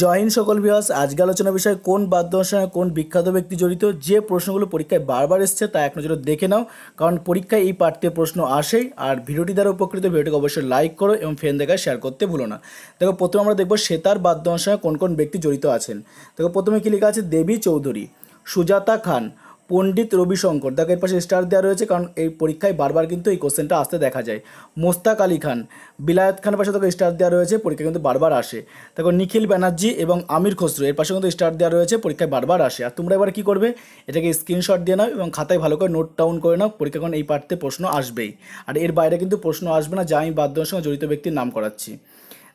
join সকল বিহাস আজকে আলোচনা বিষয়ে কোন বাদ্যযন্ত্রের সঙ্গে কোন বিখ্যাত ব্যক্তি জড়িত যে প্রশ্নগুলো পরীক্ষায় বারবার এসছে তা এক নজরে দেখে নাও কারণ পরীক্ষায় এই পাঠ প্রশ্ন আসেই আর ভিডিওটি দ্বারা উপকৃত ভিডিওটিকে অবশ্যই লাইক করো এবং ফ্রেন্ড দেখায় শেয়ার করতে ভুলো না দেখো প্রথমে আমরা দেখবো শ্বেতার বাদ্যযন্ত্রের সঙ্গে কোন কোন ব্যক্তি জড়িত আছেন দেখো প্রথমে কী লেখা আছে দেবী চৌধুরী সুজাতা খান পণ্ডিত রবিশঙ্কর দেখো এর পাশে স্টার দেওয়া রয়েছে কারণ এই পরীক্ষায় বারবার কিন্তু এই কোশ্চেনটা আসতে দেখা যায় মোস্তাক আলী খান বিলায়ত খানের পাশে তোকে স্টার দেওয়া রয়েছে পরীক্ষা কিন্তু বারবার আসে দেখো নিখিল ব্যানার্জি এবং আমির খসরু এর পাশে কিন্তু স্টার দেওয়া রয়েছে পরীক্ষায় বারবার আসে আর তোমরা এবার কী করবে এটাকে স্ক্রিনশট দিয়ে নাও এবং খাতায় ভালো করে নোট ডাউন করে নাও পরীক্ষা কারণ এই পার্টিতে প্রশ্ন আসবেই আর এর বাইরে কিন্তু প্রশ্ন আসবে না যা আমি বাদ্যর সঙ্গে জড়িত ব্যক্তির নাম করাচ্ছি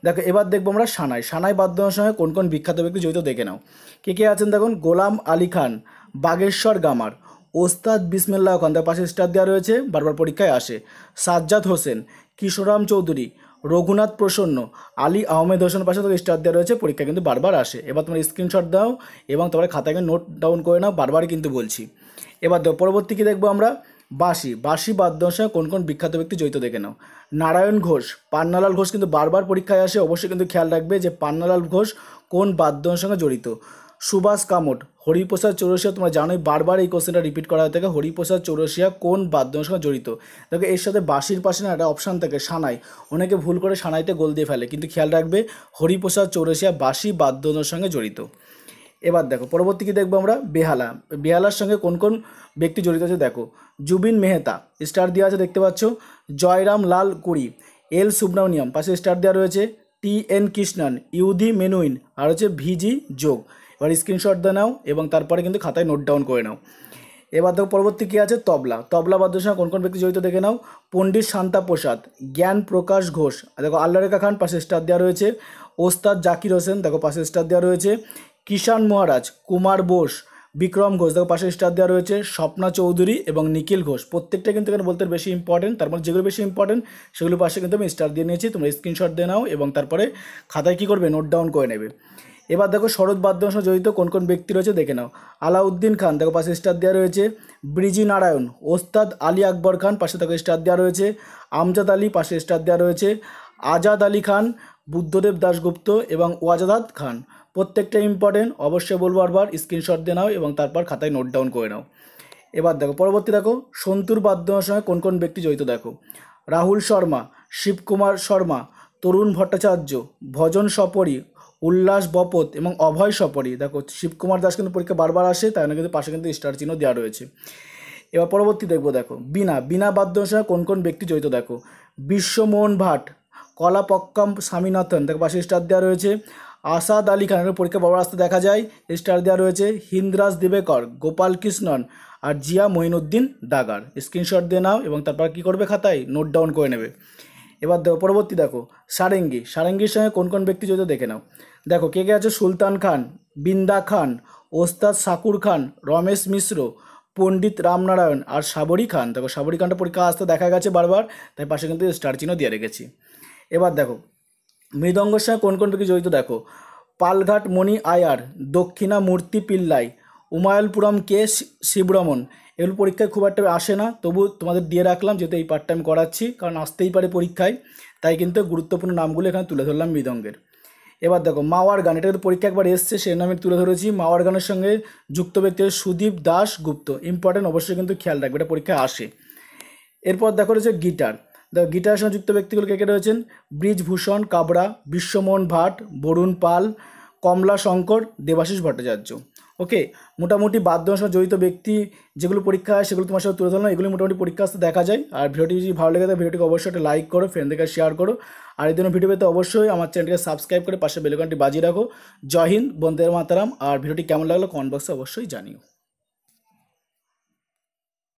দেখো এবার দেখবো আমরা সানাই সানাই বাদ্যনার সঙ্গে কোন কোন বিখ্যাত ব্যক্তি জড়িত দেখে নাও কে কে আছেন দেখুন গোলাম আলী খান বাগেশ্বর গামার ওস্তাদ বিসমিল্লা খান তার পাশে স্টার দেওয়া রয়েছে বারবার পরীক্ষায় আসে সাজ্জাদ হোসেন কিশোরাম চৌধুরী রঘুনাথ প্রসন্ন আলী আহমেদ হোসেন পাশে তাদের স্টার দেওয়া রয়েছে পরীক্ষা কিন্তু বারবার আসে এবার তোমরা স্ক্রিনশট দাও এবং তোমার খাতাকে নোট ডাউন করে নাও বারবার কিন্তু বলছি এবার দেখো পরবর্তী কী দেখবো আমরা বাসি বাসি বাদ্যসঙ্গে কোন কোন বিখ্যাত ব্যক্তি জড়িত দেখে নাও নারায়ণ ঘোষ পান্নালাল ঘোষ কিন্তু বারবার পরীক্ষায় আসে অবশ্যই কিন্তু খেয়াল রাখবে যে পান্নালাল ঘোষ কোন সঙ্গে জড়িত সুভাষ কামট হরিপ্রসাদ চৌরসিয়া তোমরা জানোই বারবার এই কোশ্চেনটা রিপিট করা হয়ে থাকে হরিপ্রসাদ চৌরসিয়া কোন বাদ্যের সঙ্গে জড়িত দেখো এর সাথে বাঁশির পাশে না একটা অপশান থাকে সানাই অনেকে ভুল করে সানাইতে গোল দিয়ে ফেলে কিন্তু খেয়াল রাখবে হরিপ্রসাদ চৌরসিয়া বাঁশি বাদ্যদের সঙ্গে জড়িত এবার দেখো পরবর্তী কী দেখবো আমরা বেহালা বেহালার সঙ্গে কোন কোন ব্যক্তি জড়িত আছে দেখো জুবিন মেহতা স্টার দেওয়া আছে দেখতে পাচ্ছ জয়রাম লাল কুড়ি এল সুব্রমণিয়াম পাশে স্টার দেওয়া রয়েছে টি এন কৃষ্ণন ইউদি মেনুইন আর হচ্ছে ভিজি যোগ এবার স্ক্রিনশট দিয়ে নাও এবং তারপরে কিন্তু খাতায় নোট ডাউন করে নাও এবার দেখো পরবর্তী কী আছে তবলা তবলা বাদ্যের সঙ্গে কোন কোন ব্যক্তি জড়িত দেখে নাও পণ্ডিত শান্তা প্রসাদ জ্ঞান প্রকাশ ঘোষ দেখো আল্লারেখা খান পাশে স্টার দেওয়া রয়েছে ওস্তাদ জাকির হোসেন দেখো পাশে স্টার দেওয়া রয়েছে কিষাণ মহারাজ কুমার বোস বিক্রম ঘোষ দেখো পাশে স্টার দেওয়া রয়েছে স্বপ্না চৌধুরী এবং নিখিল ঘোষ প্রত্যেকটা কিন্তু এখানে বলতে বেশি ইম্পর্টেন্ট মধ্যে যেগুলো বেশি ইম্পর্টেন্ট সেগুলো পাশে কিন্তু আমি স্টার দিয়ে নিয়েছি তোমরা স্ক্রিনশট দিয়ে নাও এবং তারপরে খাতায় কী করবে নোট ডাউন করে নেবে এবার দেখো শরৎ সঙ্গে জড়িত কোন কোন ব্যক্তি রয়েছে দেখে নাও আলাউদ্দিন খান দেখো পাশে স্টার দেওয়া রয়েছে ব্রিজি নারায়ণ ওস্তাদ আলী আকবর খান পাশে দেখো স্টার দেওয়া রয়েছে আমজাদ আলী পাশে স্টার দেওয়া রয়েছে আজাদ আলী খান বুদ্ধদেব দাশগুপ্ত এবং ওয়াজাদ খান প্রত্যেকটা ইম্পর্টেন্ট অবশ্যই বলবো আরবার স্ক্রিনশট দিয়ে নাও এবং তারপর খাতায় নোট ডাউন করে নাও এবার দেখো পরবর্তী দেখো সন্তুর বাদ্যাংশের সঙ্গে কোন কোন ব্যক্তি জড়িত দেখো রাহুল শর্মা শিবকুমার শর্মা তরুণ ভট্টাচার্য ভজন সপরি উল্লাস বপত এবং অভয় সপরি দেখো শিবকুমার দাস কিন্তু পরীক্ষা বারবার আসে তাই না কিন্তু পাশে কিন্তু স্টার চিহ্ন দেওয়া রয়েছে এবার পরবর্তী দেখবো দেখো বিনা বিনা বাদ্যসহ কোন কোন ব্যক্তি জড়িত দেখো বিশ্বমোহন ভাট কলাপক্কম স্বামীনাথন দেখো পাশে স্টার দেওয়া রয়েছে আসাদ আলী খানের পরীক্ষা বাবার আসতে দেখা যায় স্টার দেওয়া রয়েছে হিন্দ্রাজ দিবেকর গোপাল কৃষ্ণন আর জিয়া মঈনুদ্দিন দাগার স্ক্রিনশট দিয়ে নাও এবং তারপর কী করবে খাতায় নোট ডাউন করে নেবে এবার দেখো পরবর্তী দেখো সারেঙ্গি সারেঙ্গির সঙ্গে কোন কোন ব্যক্তি জড়িত দেখে নাও দেখো কে কে আছে সুলতান খান বিন্দা খান ওস্তাদ সাকুর খান রমেশ মিশ্র পণ্ডিত রামনারায়ণ আর সাবরী খান দেখো সাবরী খানটা পরীক্ষা আসতে দেখা গেছে বারবার তাই পাশে কিন্তু স্টার চিহ্ন দিয়ে রেখেছি এবার দেখো মৃদঙ্গর সঙ্গে কোন কোন ব্যক্তি জড়িত দেখো পালঘাট মণি আয়ার দক্ষিণা মূর্তি পিল্লাই উমায়লপুরম কে শিবরমন এগুলো পরীক্ষায় খুব একটা আসে না তবু তোমাদের দিয়ে রাখলাম যেহেতু এই পার্টটা আমি করাচ্ছি কারণ আসতেই পারে পরীক্ষায় তাই কিন্তু গুরুত্বপূর্ণ নামগুলো এখানে তুলে ধরলাম মৃদঙ্গের এবার দেখো মাওয়ার গান এটা পরীক্ষা একবার এসছে সেই নামে তুলে ধরেছি মাওয়ার গানের সঙ্গে যুক্ত ব্যক্তি সুদীপ দাস গুপ্ত ইম্পর্টেন্ট অবশ্যই কিন্তু খেয়াল রাখবে এটা পরীক্ষায় আসে এরপর দেখো রয়েছে গিটার দেখো গিটারের সঙ্গে যুক্ত ব্যক্তিগুলো কে কে রয়েছেন ব্রিজভূষণ কাবরা বিশ্বমোহন ভাট বরুণ পাল কমলা শঙ্কর দেবাশিস ভট্টাচার্য ওকে মোটামুটি বাদ্যনার সঙ্গে জড়িত ব্যক্তি যেগুলো পরীক্ষা হয় সেগুলো তোমার সাথে তুলে ধরলাম এগুলো মোটামুটি পরীক্ষা আসতে দেখা যায় আর ভিডিওটি যদি ভালো লেগে থাকে অবশ্যই একটা লাইক করো ফ্রেন্ডদের কাছে শেয়ার করো আর এই জন্য ভিডিও পেতে অবশ্যই আমার চ্যানেলকে সাবস্ক্রাইব করে পাশে বেলকনটি বাজিয়ে রাখো জয় হিন্দ বন্দের মাতারাম আর ভিডিওটি কেমন লাগলো কমেন্ট বক্সে অবশ্যই জানিও